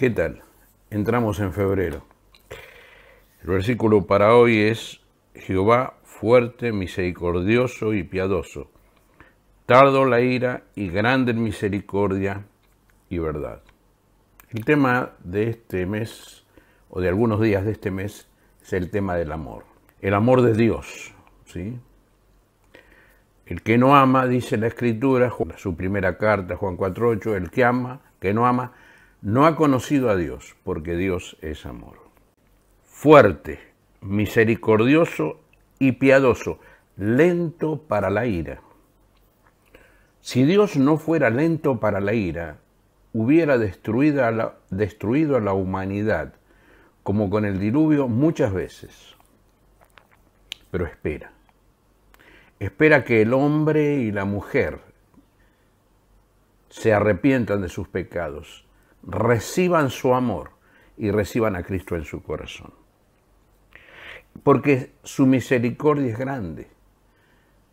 ¿Qué tal? Entramos en febrero. El versículo para hoy es Jehová fuerte, misericordioso y piadoso, tardo la ira y grande en misericordia y verdad. El tema de este mes, o de algunos días de este mes, es el tema del amor. El amor de Dios, ¿sí? El que no ama, dice la Escritura, su primera carta, Juan 4.8, el que ama, que no ama, no ha conocido a Dios, porque Dios es amor. Fuerte, misericordioso y piadoso, lento para la ira. Si Dios no fuera lento para la ira, hubiera destruido a la, destruido a la humanidad, como con el diluvio muchas veces. Pero espera. Espera que el hombre y la mujer se arrepientan de sus pecados reciban su amor y reciban a Cristo en su corazón. Porque su misericordia es grande.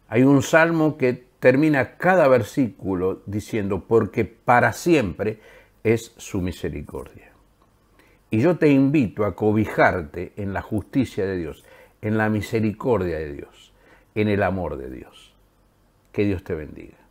Hay un salmo que termina cada versículo diciendo, porque para siempre es su misericordia. Y yo te invito a cobijarte en la justicia de Dios, en la misericordia de Dios, en el amor de Dios. Que Dios te bendiga.